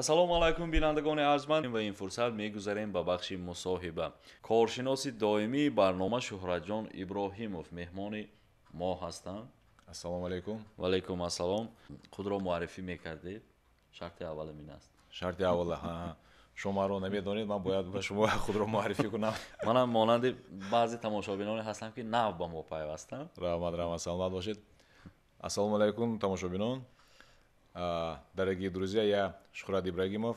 السلام علیکم بینندگان ارجمند و این فرصت میگذاریم به بخش مصاحبه کارشناس دائمی برنامه شهرت جان ابراهیموف مهمان ما هستند سلام علیکم و علیکم السلام خود را معرفی میکردید شرط اول من است شرط اول ها شما رو نمیدونید من باید به شما خود را معرفی کنم من مانند بعضی تماشاگران هستم که نو با ما پیوستم رحمت رحمت سلامت باشید السلام علیکم تماشاگران А, дорогие друзья, я Шухрат Ибрагимов,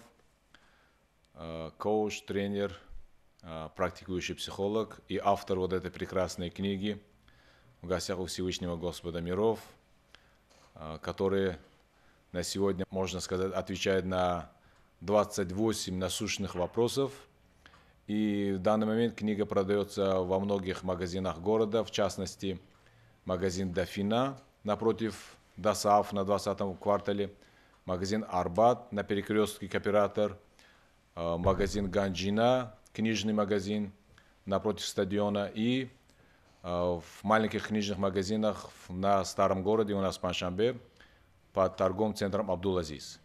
а, коуч, тренер, а, практикующий психолог и автор вот этой прекрасной книги «В гостях у Всевышнего Господа миров», которые на сегодня, можно сказать, отвечает на 28 насущных вопросов. И в данный момент книга продается во многих магазинах города, в частности, магазин «Дофина» напротив ДОСААФ на 20 квартале, магазин Арбат на перекрестке Кооператор, э, магазин Ганджина, книжный магазин напротив стадиона и э, в маленьких книжных магазинах на старом городе у нас в Паншанбе под торговым центром Абдул-Азиз.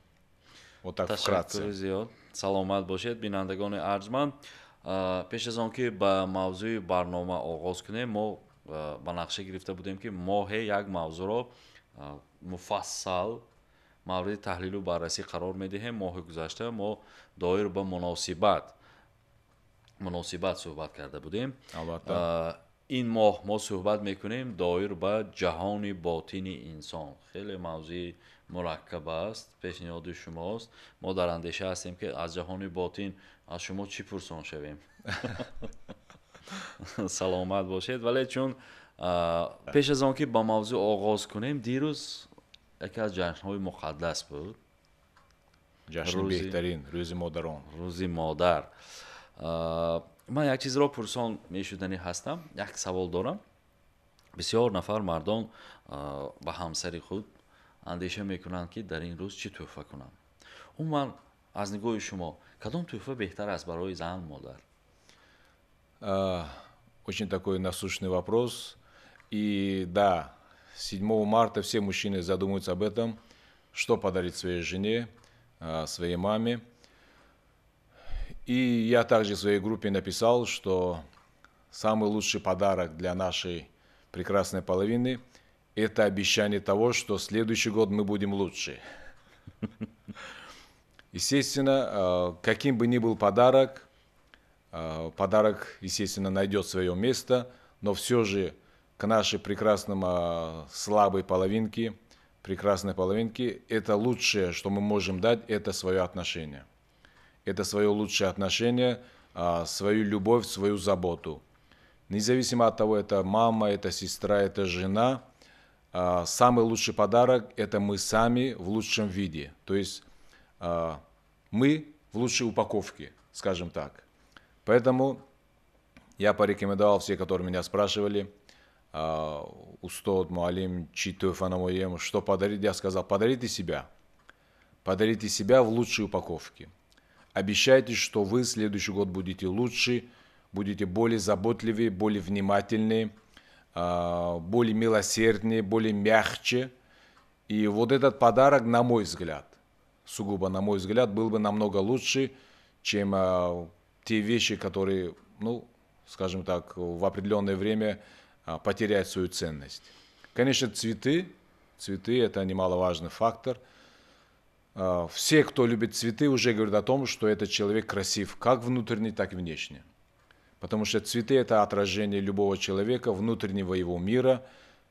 Вот так вкратце. зиёд. саламат бошед, бинандагони арзманд. Э, пеш аз он ба мавзӯи барнома огоскне, кунем, мо ба нақша гирифта будем ки мохе як мавзӯро муфассал мавриди таҳлилу баррасӣ қарор медиҳем моҳи гузашта мо доир ба муносибат муносибат суҳбат карда будем албатта ин моҳ мо суҳбат мекунем доир ба ҷаҳони ботини инсон хеле мавзӯи мураккаб аст пешниҳоди шумост мо дар андеша ҳастем ки аз ҷаҳони ботин аз шумо чӣ пурсон шавем саломат бошед вале чун пеш аз он ки ба мавзӯ оғоз кунем дирӯз яке аз ҷашнҳои муқаддас буд ҷашни беҳтарин рӯзи модарон рӯзи модар ман як чизро пурсон мешуданӣ ҳастам як савол дорам бисёр нафар мардон ба ҳамсари худ андеша мекунанд ки дар ин рӯз чӣ тӯҳфа кунам умуман аз нигоҳи шумо кадом тӯҳфа беҳтар аст барои зан модар очень такой насущный вопрос И да, 7 марта все мужчины задумаются об этом, что подарить своей жене, а, своей маме. И я также в своей группе написал, что самый лучший подарок для нашей прекрасной половины – это обещание того, что следующий год мы будем лучше. Естественно, а, каким бы ни был подарок, а, подарок, естественно, найдет свое место, но все же – к нашей прекрасной а, слабой половинке, прекрасной половинке, это лучшее, что мы можем дать, это свое отношение. Это свое лучшее отношение, а, свою любовь, свою заботу. Независимо от того, это мама, это сестра, это жена, а, самый лучший подарок – это мы сами в лучшем виде. То есть мы в лучшей упаковке, скажем так. Поэтому я порекомендовал все, которые меня спрашивали – а, устод, муалим, читу, фанамоем, что подарить, я сказал, подарите себя. Подарите себя в лучшей упаковке. Обещайте, что вы следующий год будете лучше, будете более заботливее, более внимательнее, а, более милосерднее, более мягче. И вот этот подарок, на мой взгляд, сугубо на мой взгляд, был бы намного лучше, чем а, те вещи, которые, ну, скажем так, в определенное время а, потерять свою ценность. Конечно, цветы, цветы – это немаловажный фактор. А, все, кто любит цветы, уже говорят о том, что этот человек красив, как внутренний, так и внешне. Потому что цветы – это отражение любого человека, внутреннего его мира.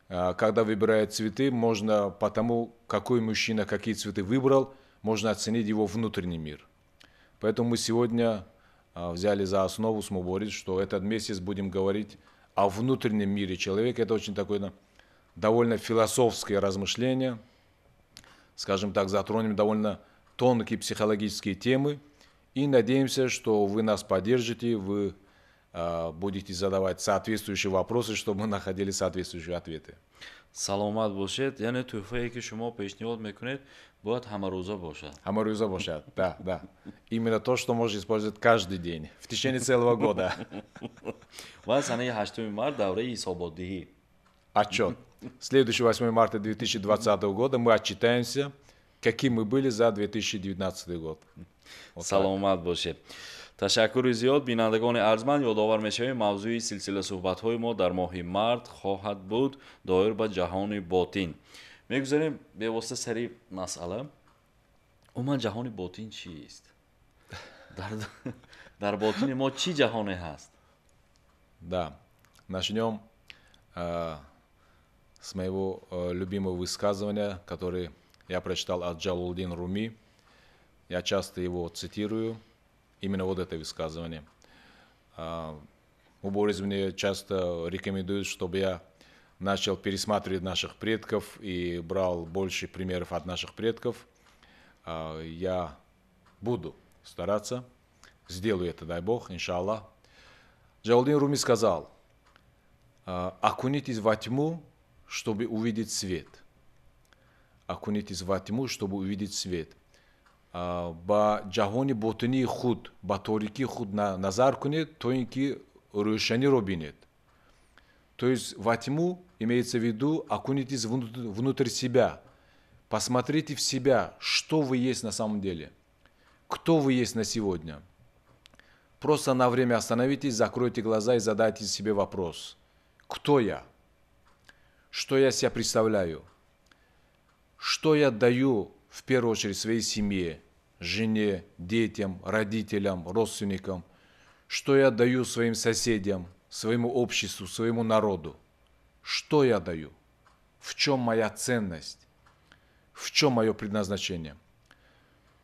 А, когда выбирают цветы, можно по тому, какой мужчина какие цветы выбрал, можно оценить его внутренний мир. Поэтому мы сегодня взяли за основу Смоборит, что этот месяц будем говорить о внутреннем мире человека. Это очень такое довольно философское размышление. Скажем так, затронем довольно тонкие психологические темы. И надеемся, что вы нас поддержите, вы э, будете задавать соответствующие вопросы, чтобы мы находили соответствующие ответы. саломат бошед яъне туҳфае ки шумо пешниҳод мекунед Бояд ҳамарӯза бошад. Ҳамарӯза бошад. Да, да. Именно то, что можно использовать каждый день в течение целого года. Вот сана 8 марта дауре исободдиҳӣ. Отчёт. Следующий 8 марта 2020 года мы отчитаемся, каким мы были за 2019 год. Саломат боше. ташаккури зиёд бинандагони арзманд ёдовар мешавем мавзӯи силсила суҳбатҳои мо дар моҳи март хоҳад буд доир ба ҷаҳони ботин میگذاریم به واسه سری مسئله عموما جهان باطین چیست در, در باطین ما چی جهانی هست да начнем э, с моего э, любимого высказывания которое я прочитал от Джалудин Руми я часто его цитирую именно вот это высказывание э, Уборизм мне часто рекомендует чтобы я начал пересматривать наших предков и брал больше примеров от наших предков, а, я буду стараться. Сделаю это, дай Бог, иншаллах. Джалдин Руми сказал, «А, окунитесь во тьму, чтобы увидеть свет. Окунитесь во тьму, чтобы увидеть свет. А, ба ҷаҳони ботинии худ баторики худ на назаркуне то ин ки рӯшанӣро то есть во тьму имеется в виду, окунитесь внутрь себя, посмотрите в себя, что вы есть на самом деле, кто вы есть на сегодня. Просто на время остановитесь, закройте глаза и задайте себе вопрос. Кто я? Что я себя представляю? Что я даю в первую очередь своей семье, жене, детям, родителям, родственникам? Что я даю своим соседям, своему обществу, своему народу? что я даю, в чем моя ценность, в чем мое предназначение.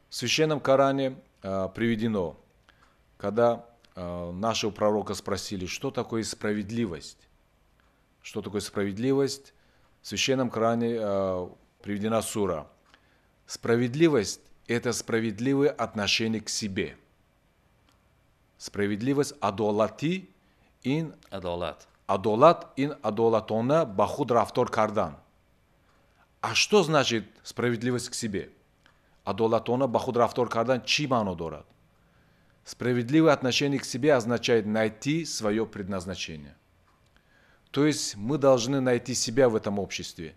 В священном Коране э, приведено, когда э, нашего пророка спросили, что такое справедливость, что такое справедливость, в священном Коране э, приведена сура. Справедливость – это справедливое отношение к себе. Справедливость – адолати ин адолат. Адолат ин адолатона бахуд рафтор кардан. А что значит справедливость к себе? Адолатона бахуд рафтор кардан чи маъно дорад? Справедливое отношение к себе означает найти свое предназначение. То есть мы должны найти себя в этом обществе.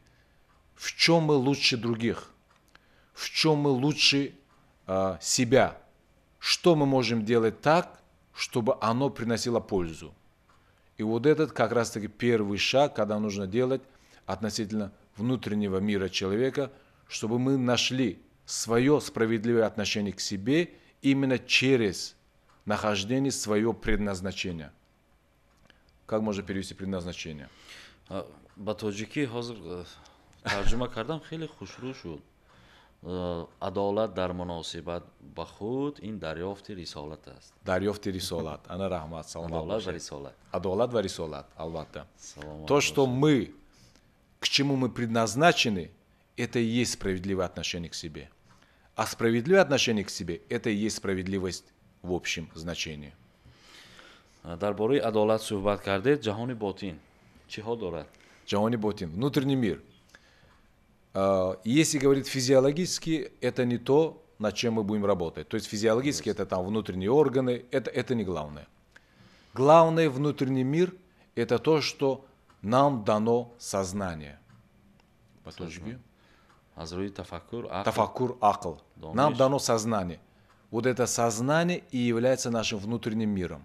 В чем мы лучше других? В чем мы лучше э, себя? Что мы можем делать так, чтобы оно приносило пользу? И вот этот как раз-таки первый шаг, когда нужно делать относительно внутреннего мира человека, чтобы мы нашли свое справедливое отношение к себе именно через нахождение своего предназначения. Как можно перевести предназначение? А, Батоджики, тоҷикӣ ҳозир э, кардам хеле хушрӯ Э, адолат дар муносибат ба худ ин дарёфти рисолат аст дарёфти рисолат ана раҳмат саломат рисолат адолат ва рисолат албатта то что мы к чему мы предназначены это и есть справедливое отношение к себе а справедливое отношение к себе это и есть справедливость в общем значении э, дар бораи адолат суҳбат кардед ҷаҳони ботин чиҳо дорад ҷаҳони ботин внутренний мир а, если говорить физиологически, это не то, над чем мы будем работать. То есть физиологически это там внутренние органы, это, это не главное. Главный внутренний мир – это то, что нам дано сознание. Подожди. А тафакур, акл. Тафакур, акл. Нам дано сознание. Вот это сознание и является нашим внутренним миром.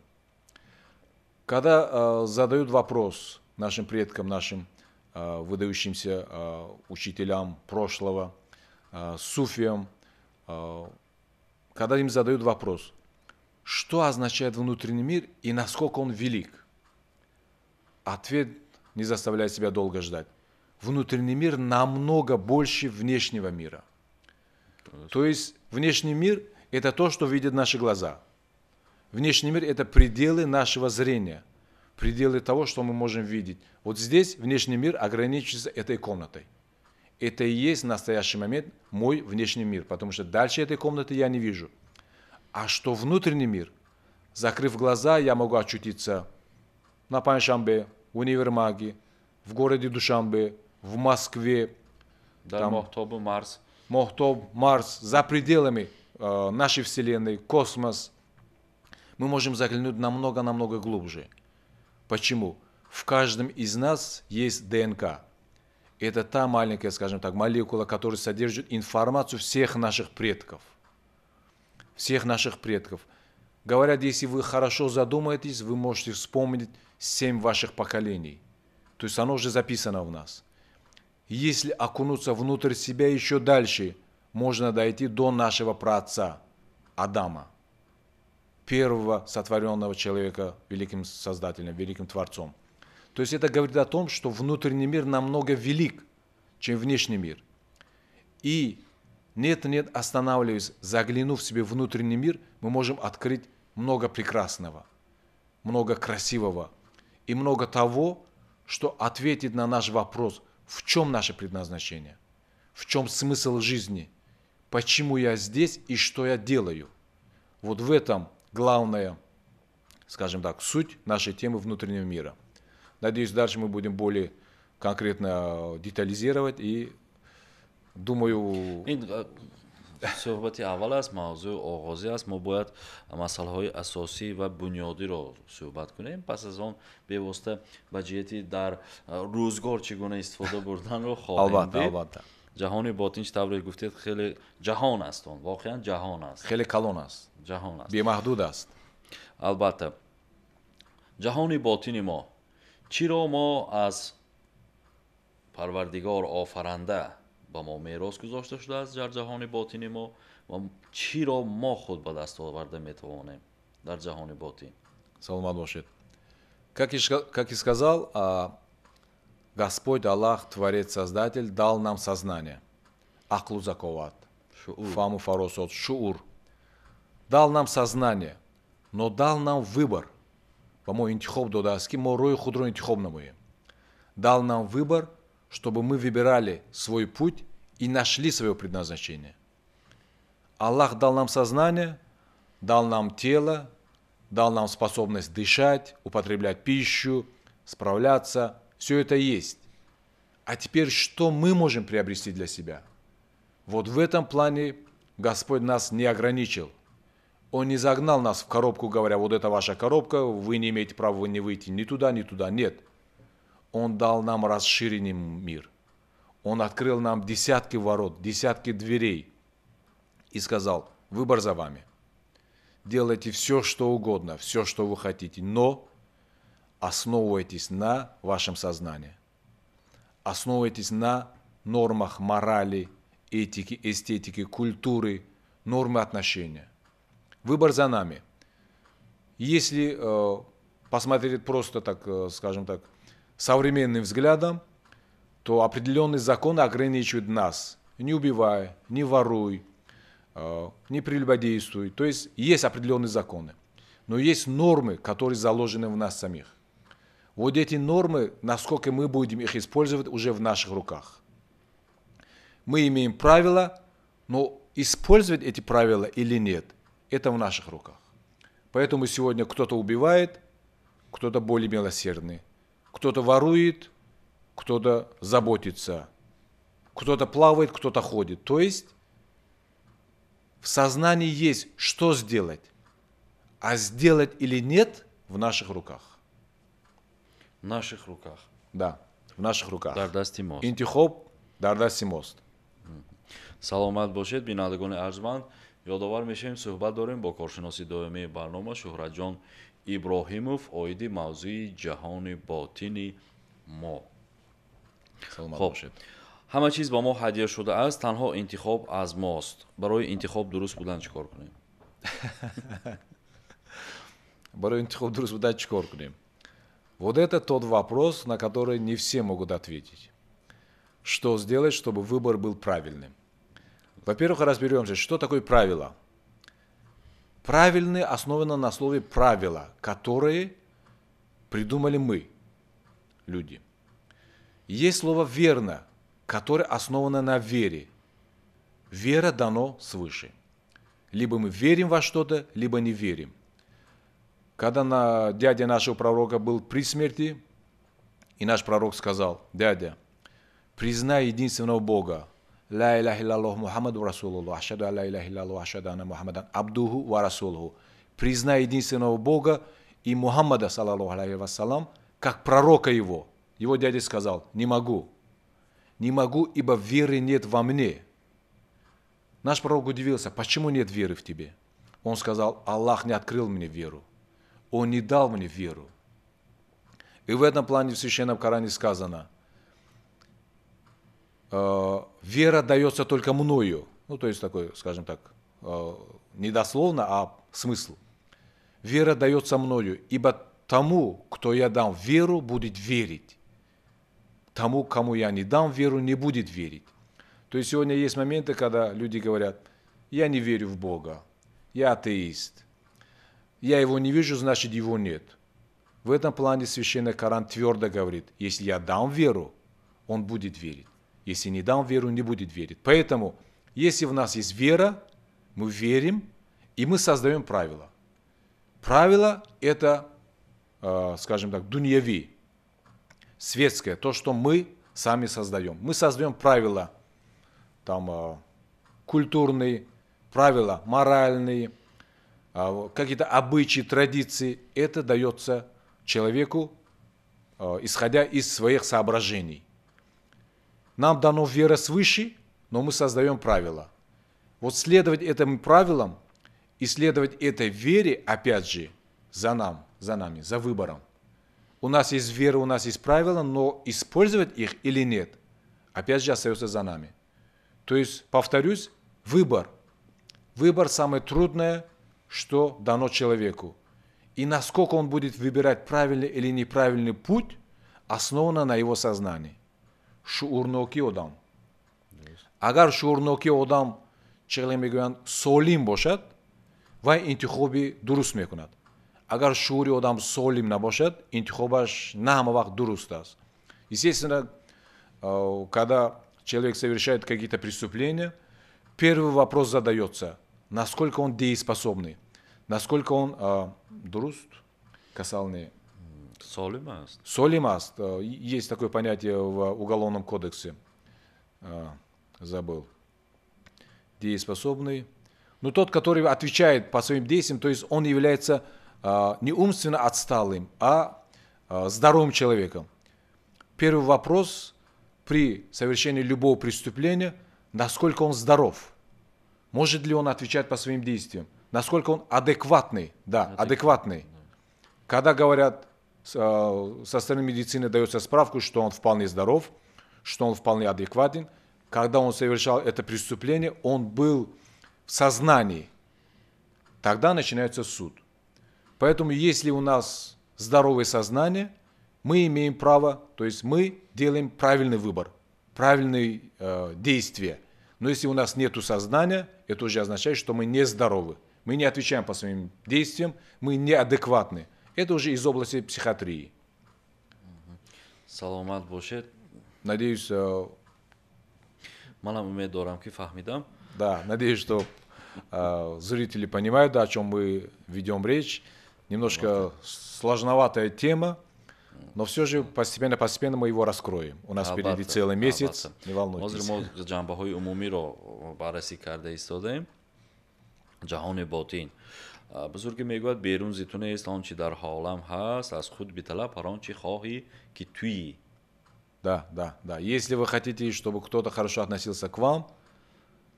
Когда э, задают вопрос нашим предкам, нашим Э, выдающимся э, учителям прошлого, э, суфиям, когда им задают вопрос, что означает внутренний мир и насколько он велик, ответ не заставляет себя долго ждать. Внутренний мир намного больше внешнего мира. То есть внешний мир – это то, что видят наши глаза. Внешний мир – это пределы нашего зрения – пределы того, что мы можем видеть. Вот здесь внешний мир ограничивается этой комнатой. Это и есть в настоящий момент мой внешний мир, потому что дальше этой комнаты я не вижу. А что внутренний мир? Закрыв глаза, я могу очутиться на Паншамбе, в Универмаге, в городе Душамбе, в Москве. Да, там, Мохтобу, Марс. Мохтоб, Марс, за пределами э, нашей Вселенной, космос. Мы можем заглянуть намного-намного глубже – Почему? В каждом из нас есть ДНК. Это та маленькая, скажем так, молекула, которая содержит информацию всех наших предков. Всех наших предков. Говорят, если вы хорошо задумаетесь, вы можете вспомнить семь ваших поколений. То есть оно уже записано в нас. Если окунуться внутрь себя еще дальше, можно дойти до нашего праотца Адама первого сотворенного человека великим Создателем, великим Творцом. То есть это говорит о том, что внутренний мир намного велик, чем внешний мир. И нет-нет, останавливаясь, заглянув в себе внутренний мир, мы можем открыть много прекрасного, много красивого и много того, что ответит на наш вопрос, в чем наше предназначение, в чем смысл жизни, почему я здесь и что я делаю. Вот в этом главная, скажем так, суть нашей темы внутреннего мира. Надеюсь, дальше мы будем более конкретно а, детализировать и думаю... суҳбати аввал аст мавзӯи оғозӣ аст мо бояд масъалаҳои асосӣ ва бунёдиро суҳбат кунем пас аз он бевосита ба ҷиҳати дар а, рӯзгор чӣ гуна истифода бурданро хоҳем албатта албатта ҷаҳони ботинч тавре гуфтед хеле ҷаҳон аст он воқеан ҷаҳон аст хеле калон аст ҷаҳон аст бемаҳдуд аст албатта ҷаҳони ботини мо чиро мо аз парвардигор офаранда ба мо мерос гузошта шудааст дар ҷаҳони ботини мо ва чиро мо худ ба даст оварда метавонем дар ҷаҳони ботин саломат бошед как и сказал Господь Аллах, Творец Создатель, дал нам сознание. Ахлу заковат. Фаму фаросот. Шуур. Дал нам сознание, но дал нам выбор. По-моему, интихоб додаски, морой худро интихобному. Дал нам выбор, чтобы мы выбирали свой путь и нашли свое предназначение. Аллах дал нам сознание, дал нам тело, дал нам способность дышать, употреблять пищу, справляться – все это есть. А теперь что мы можем приобрести для себя? Вот в этом плане Господь нас не ограничил. Он не загнал нас в коробку, говоря, вот это ваша коробка, вы не имеете права не выйти ни туда, ни туда. Нет. Он дал нам расширенный мир. Он открыл нам десятки ворот, десятки дверей и сказал, выбор за вами. Делайте все, что угодно, все, что вы хотите, но основывайтесь на вашем сознании, основывайтесь на нормах морали, этики, эстетики, культуры, нормы отношения. Выбор за нами. Если э, посмотреть просто так, э, скажем так, современным взглядом, то определенные законы ограничивают нас. Не убивай, не воруй, э, не прелюбодействуй. То есть есть определенные законы. Но есть нормы, которые заложены в нас самих. Вот эти нормы, насколько мы будем их использовать, уже в наших руках. Мы имеем правила, но использовать эти правила или нет, это в наших руках. Поэтому сегодня кто-то убивает, кто-то более милосердный, кто-то ворует, кто-то заботится, кто-то плавает, кто-то ходит. То есть в сознании есть, что сделать, а сделать или нет в наших руках. наших руках. Да, в наших руках. Дар дасти мост. Интихоб дар дасти мост. Саломат бошед, бинадагони арзманд. Ёдовар мешавем, суҳбат дорем бо коршиноси доимии барнома Шуҳраҷон Иброҳимов оиди мавзӯи ҷаҳони ботини мо. Саломат Хоб. бошед. Ҳама чиз ба мо ҳадия шудааст, танҳо интихоб аз мост. Барои интихоб дуруст будан чӣ кор кунем? барои интихоб дуруст будан чӣ кор кунем Вот это тот вопрос, на который не все могут ответить. Что сделать, чтобы выбор был правильным? Во-первых, разберемся, что такое правило. Правильные основаны на слове правила, которые придумали мы, люди. Есть слово верно, которое основано на вере. Вера дано свыше. Либо мы верим во что-то, либо не верим когда на, дядя нашего пророка был при смерти, и наш пророк сказал, дядя, признай единственного Бога, ла إله إلا мухаммаду محمد رسول الله أشهد أن لا إله إلا الله أشهد أن признай единственного Бога и Мухаммада, саллаллаху алейхи вассалам, как пророка его. Его дядя сказал, не могу, не могу, ибо веры нет во мне. Наш пророк удивился, почему нет веры в тебе? Он сказал, Аллах не открыл мне веру. Он не дал мне веру. И в этом плане в Священном Коране сказано, «Э, вера дается только мною. Ну, то есть такой, скажем так, э, не дословно, а смысл. Вера дается мною, ибо тому, кто я дам веру, будет верить. Тому, кому я не дам веру, не будет верить. То есть сегодня есть моменты, когда люди говорят, я не верю в Бога, я атеист – я его не вижу, значит его нет. В этом плане священный Коран твердо говорит, если я дам веру, он будет верить. Если не дам веру, не будет верить. Поэтому, если в нас есть вера, мы верим, и мы создаем правила. Правила – это, э, скажем так, дуньяви, светское, то, что мы сами создаем. Мы создаем правила, там, э, культурные, правила моральные – а какие-то обычаи, традиции, это дается человеку, а, исходя из своих соображений. Нам дано вера свыше, но мы создаем правила. Вот следовать этим правилам и следовать этой вере, опять же, за нам, за нами, за выбором. У нас есть вера, у нас есть правила, но использовать их или нет, опять же, остается за нами. То есть, повторюсь, выбор. Выбор – самое трудное – что дано человеку. И насколько он будет выбирать правильный или неправильный путь, основано на его сознании. Шуурноки одам. Агар шуурноки одам чиғли мегӯянд солим бошад ва интихоби дуруст мекунад агар шуури одам солим набошад интихобаш на ҳама вақт дуруст естественно э, когда человек совершает какие то преступления первый вопрос задается насколько он дееспособный, насколько он э, а, дуруст, касалный. Солимаст. Солимаст. А, есть такое понятие в Уголовном кодексе. Э, забыл. Дееспособный. Но ну, тот, который отвечает по своим действиям, то есть он является э, не умственно отсталым, а э, здоровым человеком. Первый вопрос при совершении любого преступления, насколько он здоров – может ли он отвечать по своим действиям? Насколько он адекватный? Да, адекватный. Когда говорят, а, со стороны медицины дается справку, что он вполне здоров, что он вполне адекватен. Когда он совершал это преступление, он был в сознании. Тогда начинается суд. Поэтому если у нас здоровое сознание, мы имеем право, то есть мы делаем правильный выбор, правильные э, действия – но если у нас нет сознания, это уже означает, что мы нездоровы. Мы не отвечаем по своим действиям, мы неадекватны. Это уже из области психиатрии. Саламат бошед надеюсь э, манам умед дорам ки фаҳмидам да надеюсь что э, зрители понимают да, о чем мы ведем речь немножко сложноватая тема но все же постепенно, постепенно мы его раскроем. У нас албатта, впереди целый месяц, албатта. не волнуйтесь. Hozir мо ҷанбаҳои умумӣ ро баррасӣ карда истодаем. ҷаҳони ботин. А, бузургӣ говорят берун зиту нест он чи дар хаолам ҳаст аз худ битала ҳар чи хоҳӣ ки туи. Да, да, да. Если вы хотите, чтобы кто-то хорошо относился к вам,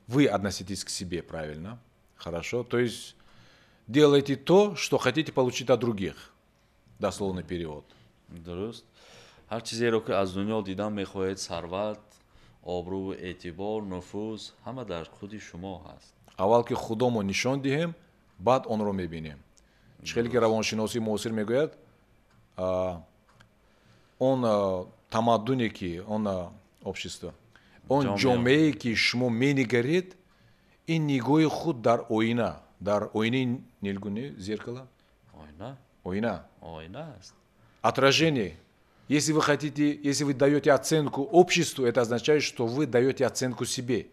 вы относитесь к себе правильно, хорошо. То есть делайте то, что хотите получить от других. Дословный перевод. дуруст ҳар чизеро ки аз дунё дидан мехоҳед сарват обрӯу эътибор нуфуз ҳама дар худи шумо ҳаст аввал ки худомо нишон диҳем баъд онро мебинем чӣ хеле ки равоншиноси муосир мегӯяд он тамаддуне ки он обшисто он ҷомеае ки шумо менигаред ин нигоҳи худ дар оина дар оинаи нигуне зеркала оина оинаоинаст отражение. Если вы хотите, если вы даете оценку обществу, это означает, что вы даете оценку себе.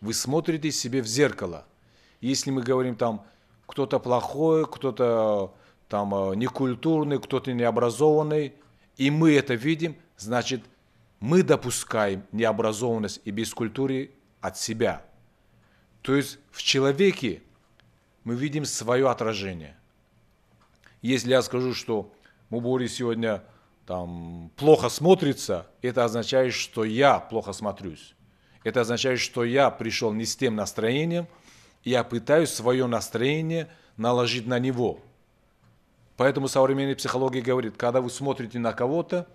Вы смотрите себе в зеркало. Если мы говорим там, кто-то плохой, кто-то там э, некультурный, кто-то необразованный, и мы это видим, значит, мы допускаем необразованность и бескультуры от себя. То есть в человеке мы видим свое отражение. Если я скажу, что Мубори сегодня там плохо смотрится, это означает, что я плохо смотрюсь. Это означает, что я пришел не с тем настроением, и я пытаюсь свое настроение наложить на него. Поэтому современная психология говорит, когда вы смотрите на кого-то,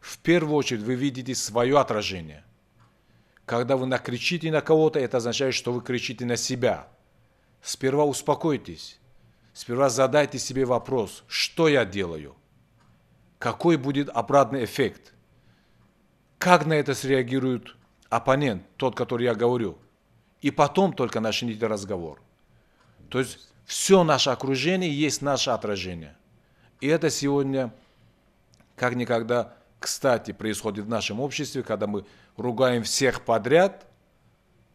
в первую очередь вы видите свое отражение. Когда вы накричите на кого-то, это означает, что вы кричите на себя. Сперва успокойтесь. Сперва задайте себе вопрос, что я делаю – какой будет обратный эффект. Как на это среагирует оппонент, тот, который я говорю. И потом только начните разговор. То есть все наше окружение есть наше отражение. И это сегодня как никогда, кстати, происходит в нашем обществе, когда мы ругаем всех подряд.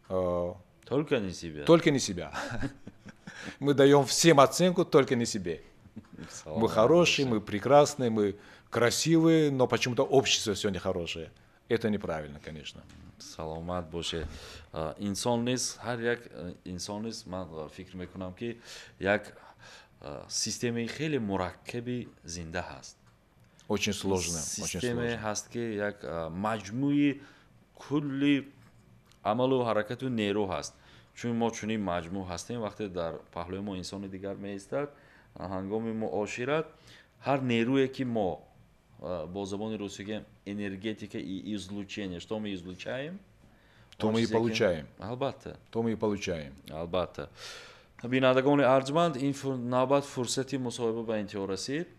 Э, только не себя. Только не себя. Мы даем всем оценку, только не себе. Мы хорошие, мы прекрасные, мы красивые, но почему-то общество все нехорошее. Это неправильно, конечно. Саламат, боже. А, инсон нест ҳар як э, инсон нест ман э, фикр мекунам ки як э, системаи хеле мураккаби зинда ҳаст очень сложная системае ҳаст ки як маҷмӯи кулли амалу харакату нерӯ хаст. чун мо чунин маҷмӯъ ҳастем вахте дар паҳлӯи мо инсони дигар меистад мо муошират Хар нерӯе ки мо по э, забону русского энергетика и излучение. Что мы излучаем? То мы и получаем. Албатта. То мы и получаем. Албатта. بینندگان ارجمند Инфу Набат Фурсети, مصاحبه به انتها